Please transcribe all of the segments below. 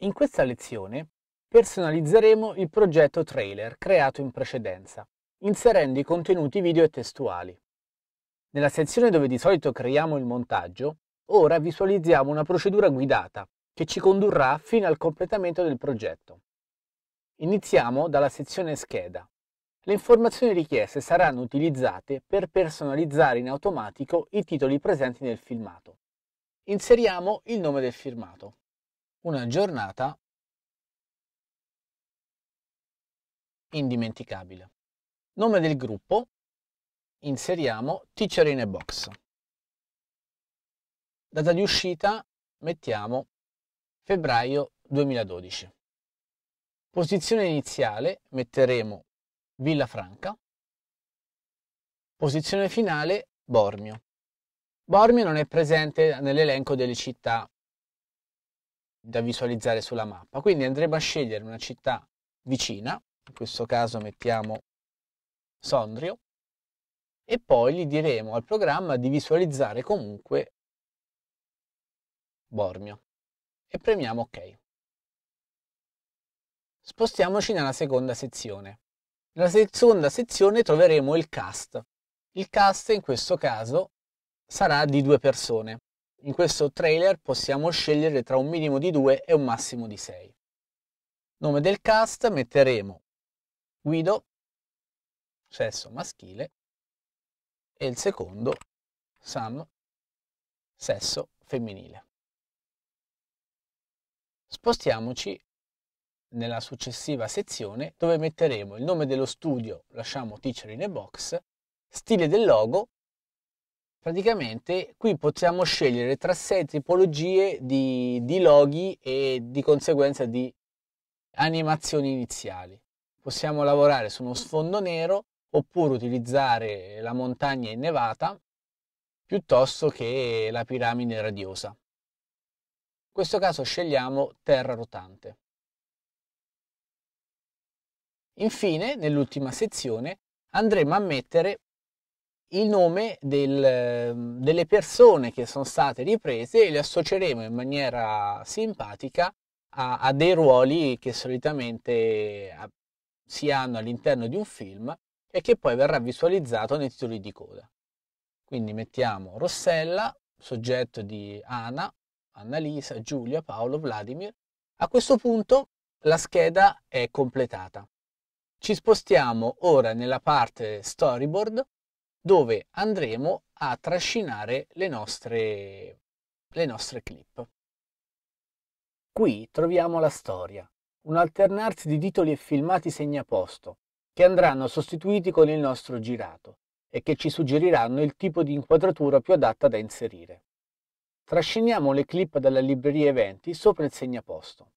In questa lezione personalizzeremo il progetto trailer creato in precedenza, inserendo i contenuti video e testuali. Nella sezione dove di solito creiamo il montaggio, ora visualizziamo una procedura guidata che ci condurrà fino al completamento del progetto. Iniziamo dalla sezione scheda. Le informazioni richieste saranno utilizzate per personalizzare in automatico i titoli presenti nel filmato. Inseriamo il nome del filmato. Una giornata indimenticabile. Nome del gruppo, inseriamo Teacher in a Box. Data di uscita, mettiamo febbraio 2012. Posizione iniziale, metteremo Villa Franca. Posizione finale, Bormio. Bormio non è presente nell'elenco delle città da visualizzare sulla mappa. Quindi andremo a scegliere una città vicina, in questo caso mettiamo Sondrio, e poi gli diremo al programma di visualizzare comunque Bormio e premiamo OK. Spostiamoci nella seconda sezione. Nella seconda sezione troveremo il cast. Il cast in questo caso sarà di due persone. In questo trailer possiamo scegliere tra un minimo di 2 e un massimo di 6. Nome del cast metteremo Guido, sesso maschile, e il secondo Sam, sesso femminile. Spostiamoci nella successiva sezione dove metteremo il nome dello studio, lasciamo teacher in a box, stile del logo Praticamente qui possiamo scegliere tra sei tipologie di, di loghi e di conseguenza di animazioni iniziali. Possiamo lavorare su uno sfondo nero oppure utilizzare la montagna innevata piuttosto che la piramide radiosa. In questo caso scegliamo terra rotante. Infine, nell'ultima sezione, andremo a mettere il nome del, ehm, delle persone che sono state riprese e le associeremo in maniera simpatica a, a dei ruoli che solitamente a, si hanno all'interno di un film e che poi verrà visualizzato nei titoli di coda. Quindi mettiamo Rossella, soggetto di Anna, Annalisa, Giulia, Paolo, Vladimir. A questo punto la scheda è completata. Ci spostiamo ora nella parte storyboard dove andremo a trascinare le nostre, le nostre clip. Qui troviamo la storia, un alternarsi di titoli e filmati segnaposto, che andranno sostituiti con il nostro girato e che ci suggeriranno il tipo di inquadratura più adatta da inserire. Trasciniamo le clip dalla libreria eventi sopra il segnaposto.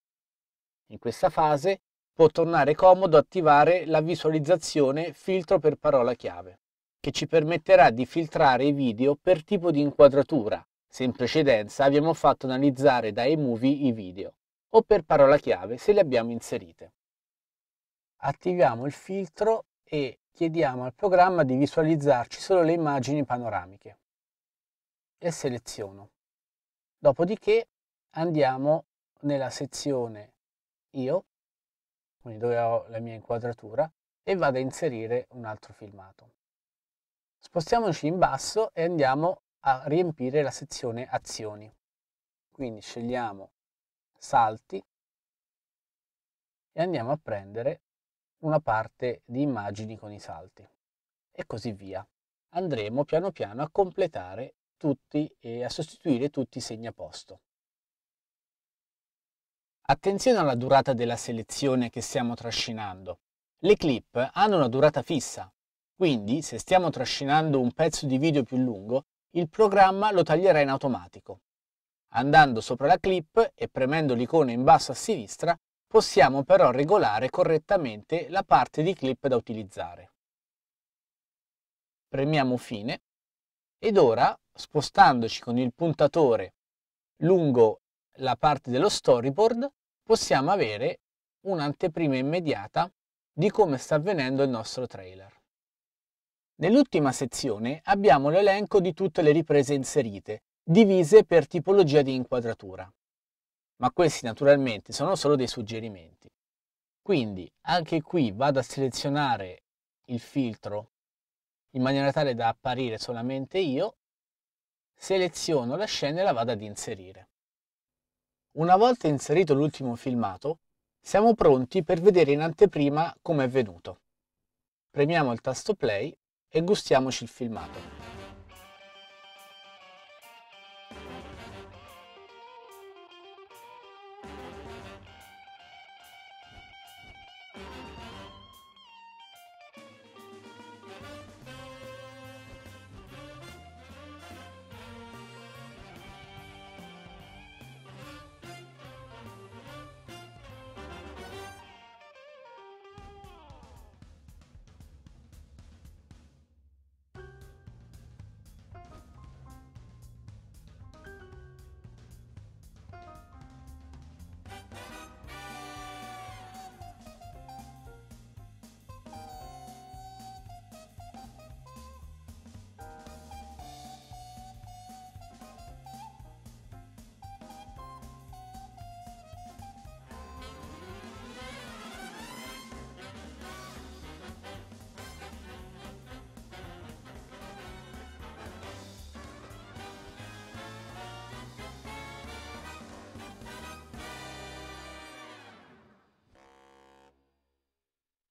In questa fase può tornare comodo attivare la visualizzazione filtro per parola chiave che ci permetterà di filtrare i video per tipo di inquadratura, se in precedenza abbiamo fatto analizzare da eMovie i video, o per parola chiave se le abbiamo inserite. Attiviamo il filtro e chiediamo al programma di visualizzarci solo le immagini panoramiche Le seleziono. Dopodiché andiamo nella sezione Io, quindi dove ho la mia inquadratura, e vado a inserire un altro filmato. Spostiamoci in basso e andiamo a riempire la sezione azioni. Quindi scegliamo salti e andiamo a prendere una parte di immagini con i salti e così via. Andremo piano piano a completare tutti e a sostituire tutti i segnaposto. Attenzione alla durata della selezione che stiamo trascinando. Le clip hanno una durata fissa, quindi, se stiamo trascinando un pezzo di video più lungo, il programma lo taglierà in automatico. Andando sopra la clip e premendo l'icona in basso a sinistra, possiamo però regolare correttamente la parte di clip da utilizzare. Premiamo Fine ed ora, spostandoci con il puntatore lungo la parte dello storyboard, possiamo avere un'anteprima immediata di come sta avvenendo il nostro trailer. Nell'ultima sezione abbiamo l'elenco di tutte le riprese inserite, divise per tipologia di inquadratura. Ma questi naturalmente sono solo dei suggerimenti. Quindi anche qui vado a selezionare il filtro in maniera tale da apparire solamente io, seleziono la scena e la vado ad inserire. Una volta inserito l'ultimo filmato, siamo pronti per vedere in anteprima come è venuto. Premiamo il tasto play e gustiamoci il filmato.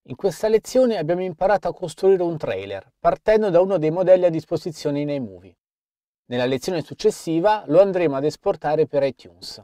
In questa lezione abbiamo imparato a costruire un trailer, partendo da uno dei modelli a disposizione in iMovie. Nella lezione successiva lo andremo ad esportare per iTunes.